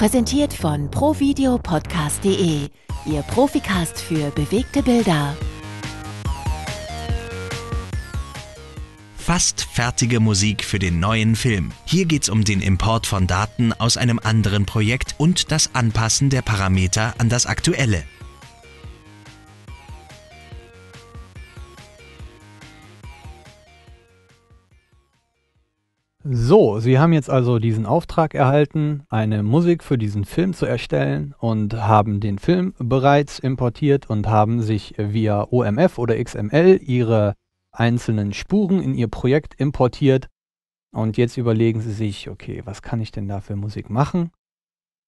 Präsentiert von provideopodcast.de, Ihr Profikast für bewegte Bilder. Fast fertige Musik für den neuen Film. Hier geht es um den Import von Daten aus einem anderen Projekt und das Anpassen der Parameter an das aktuelle. So, Sie haben jetzt also diesen Auftrag erhalten, eine Musik für diesen Film zu erstellen und haben den Film bereits importiert und haben sich via OMF oder XML Ihre einzelnen Spuren in Ihr Projekt importiert. Und jetzt überlegen Sie sich, okay, was kann ich denn da für Musik machen?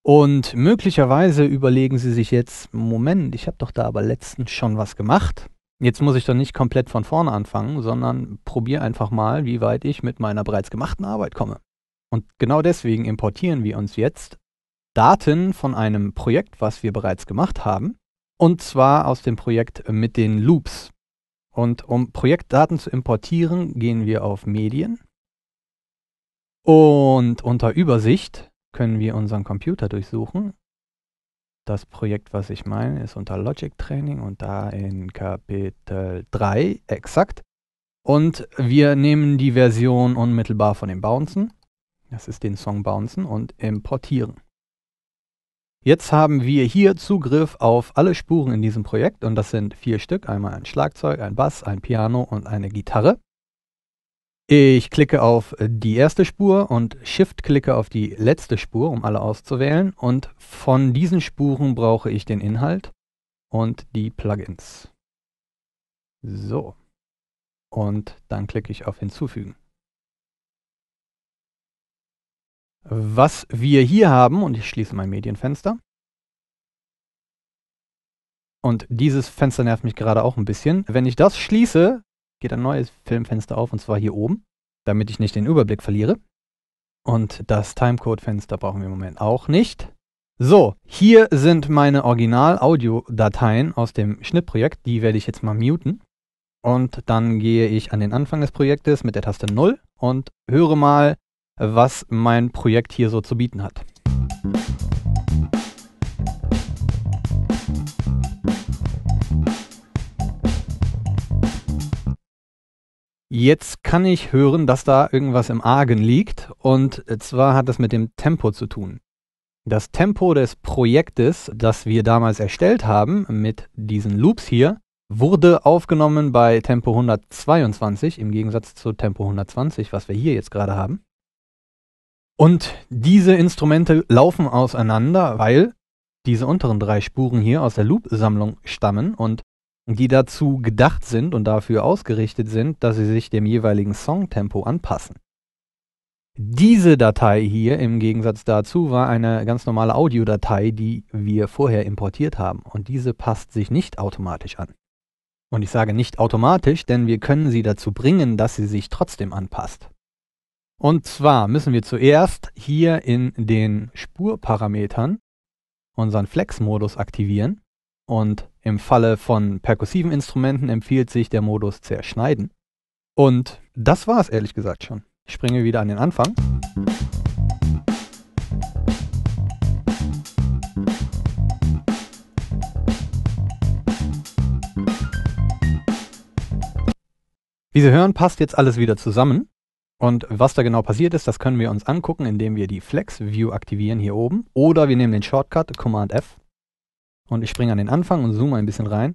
Und möglicherweise überlegen Sie sich jetzt, Moment, ich habe doch da aber letztens schon was gemacht. Jetzt muss ich doch nicht komplett von vorne anfangen, sondern probiere einfach mal, wie weit ich mit meiner bereits gemachten Arbeit komme. Und genau deswegen importieren wir uns jetzt Daten von einem Projekt, was wir bereits gemacht haben, und zwar aus dem Projekt mit den Loops. Und um Projektdaten zu importieren, gehen wir auf Medien und unter Übersicht können wir unseren Computer durchsuchen das Projekt, was ich meine, ist unter Logic Training und da in Kapitel 3 exakt. Und wir nehmen die Version unmittelbar von dem Bouncen. Das ist den Song Bouncen und importieren. Jetzt haben wir hier Zugriff auf alle Spuren in diesem Projekt und das sind vier Stück. Einmal ein Schlagzeug, ein Bass, ein Piano und eine Gitarre. Ich klicke auf die erste Spur und Shift-klicke auf die letzte Spur, um alle auszuwählen. Und von diesen Spuren brauche ich den Inhalt und die Plugins. So. Und dann klicke ich auf Hinzufügen. Was wir hier haben, und ich schließe mein Medienfenster, und dieses Fenster nervt mich gerade auch ein bisschen. Wenn ich das schließe, geht ein neues Filmfenster auf, und zwar hier oben damit ich nicht den Überblick verliere. Und das Timecode-Fenster brauchen wir im Moment auch nicht. So, hier sind meine Original-Audio-Dateien aus dem Schnittprojekt. Die werde ich jetzt mal muten. Und dann gehe ich an den Anfang des Projektes mit der Taste 0 und höre mal, was mein Projekt hier so zu bieten hat. Mhm. Jetzt kann ich hören, dass da irgendwas im Argen liegt und zwar hat das mit dem Tempo zu tun. Das Tempo des Projektes, das wir damals erstellt haben mit diesen Loops hier, wurde aufgenommen bei Tempo 122 im Gegensatz zu Tempo 120, was wir hier jetzt gerade haben. Und diese Instrumente laufen auseinander, weil diese unteren drei Spuren hier aus der Loop-Sammlung stammen und die dazu gedacht sind und dafür ausgerichtet sind, dass sie sich dem jeweiligen Songtempo anpassen. Diese Datei hier im Gegensatz dazu war eine ganz normale Audiodatei, die wir vorher importiert haben und diese passt sich nicht automatisch an. Und ich sage nicht automatisch, denn wir können sie dazu bringen, dass sie sich trotzdem anpasst. Und zwar müssen wir zuerst hier in den Spurparametern unseren Flex-Modus aktivieren und im Falle von perkussiven Instrumenten empfiehlt sich der Modus zerschneiden. Und das war es ehrlich gesagt schon. Ich springe wieder an den Anfang. Wie Sie hören, passt jetzt alles wieder zusammen. Und was da genau passiert ist, das können wir uns angucken, indem wir die Flex View aktivieren hier oben. Oder wir nehmen den Shortcut Command F und ich springe an den Anfang und zoome ein bisschen rein.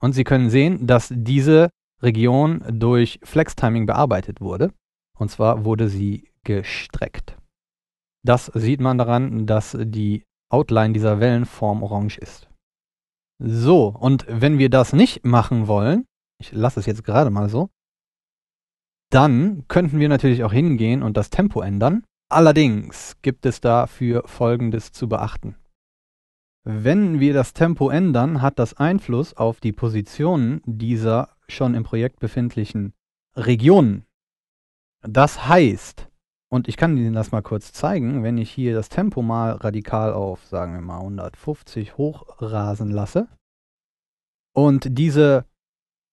Und Sie können sehen, dass diese Region durch Flex-Timing bearbeitet wurde. Und zwar wurde sie gestreckt. Das sieht man daran, dass die Outline dieser Wellenform orange ist. So, und wenn wir das nicht machen wollen, ich lasse es jetzt gerade mal so, dann könnten wir natürlich auch hingehen und das Tempo ändern. Allerdings gibt es dafür Folgendes zu beachten. Wenn wir das Tempo ändern, hat das Einfluss auf die Positionen dieser schon im Projekt befindlichen Regionen. Das heißt, und ich kann Ihnen das mal kurz zeigen, wenn ich hier das Tempo mal radikal auf, sagen wir mal 150 hochrasen lasse und diese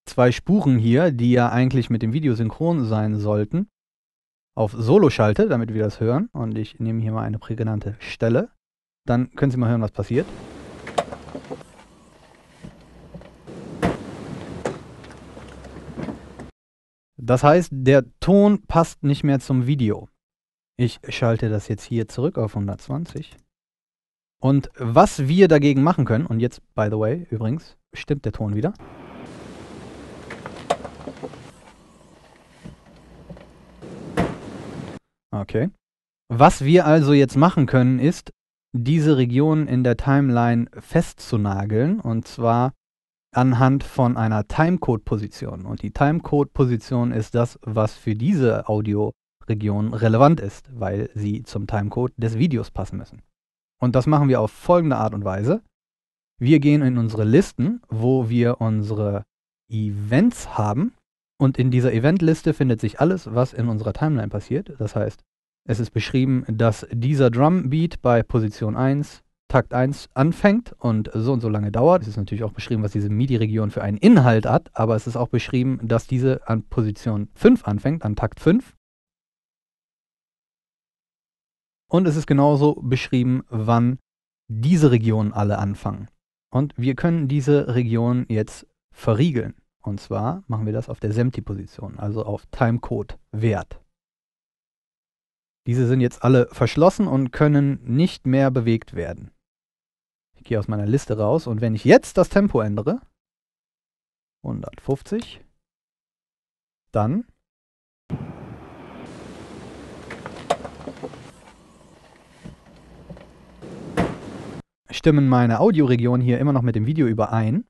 zwei Spuren hier, die ja eigentlich mit dem Video synchron sein sollten, auf Solo schalte, damit wir das hören, und ich nehme hier mal eine prägnante Stelle, dann können Sie mal hören, was passiert. Das heißt, der Ton passt nicht mehr zum Video. Ich schalte das jetzt hier zurück auf 120. Und was wir dagegen machen können, und jetzt, by the way, übrigens, stimmt der Ton wieder. Okay. Was wir also jetzt machen können, ist, diese Region in der Timeline festzunageln und zwar anhand von einer Timecode-Position. Und die Timecode-Position ist das, was für diese audio Audioregion relevant ist, weil sie zum Timecode des Videos passen müssen. Und das machen wir auf folgende Art und Weise. Wir gehen in unsere Listen, wo wir unsere Events haben. Und in dieser Event-Liste findet sich alles, was in unserer Timeline passiert. Das heißt, es ist beschrieben, dass dieser Drumbeat bei Position 1, Takt 1 anfängt und so und so lange dauert. Es ist natürlich auch beschrieben, was diese MIDI-Region für einen Inhalt hat, aber es ist auch beschrieben, dass diese an Position 5 anfängt, an Takt 5. Und es ist genauso beschrieben, wann diese Regionen alle anfangen. Und wir können diese Regionen jetzt verriegeln. Und zwar machen wir das auf der Semti-Position, also auf Timecode-Wert. Diese sind jetzt alle verschlossen und können nicht mehr bewegt werden. Ich gehe aus meiner Liste raus und wenn ich jetzt das Tempo ändere, 150, dann stimmen meine Audioregionen hier immer noch mit dem Video überein.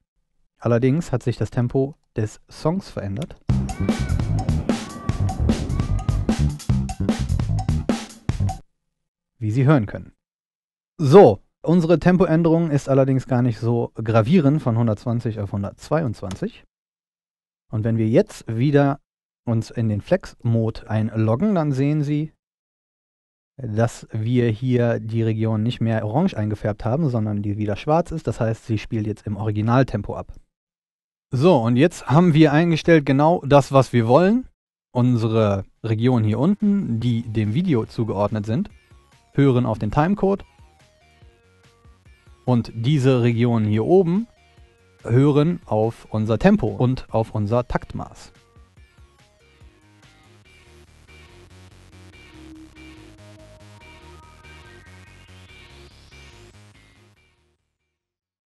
Allerdings hat sich das Tempo des Songs verändert. wie Sie hören können. So, unsere Tempoänderung ist allerdings gar nicht so gravierend von 120 auf 122. Und wenn wir jetzt wieder uns in den Flex-Mode einloggen, dann sehen Sie, dass wir hier die Region nicht mehr orange eingefärbt haben, sondern die wieder schwarz ist. Das heißt, sie spielt jetzt im Originaltempo ab. So, und jetzt haben wir eingestellt genau das, was wir wollen. Unsere Region hier unten, die dem Video zugeordnet sind hören auf den Timecode und diese Regionen hier oben hören auf unser Tempo und auf unser Taktmaß.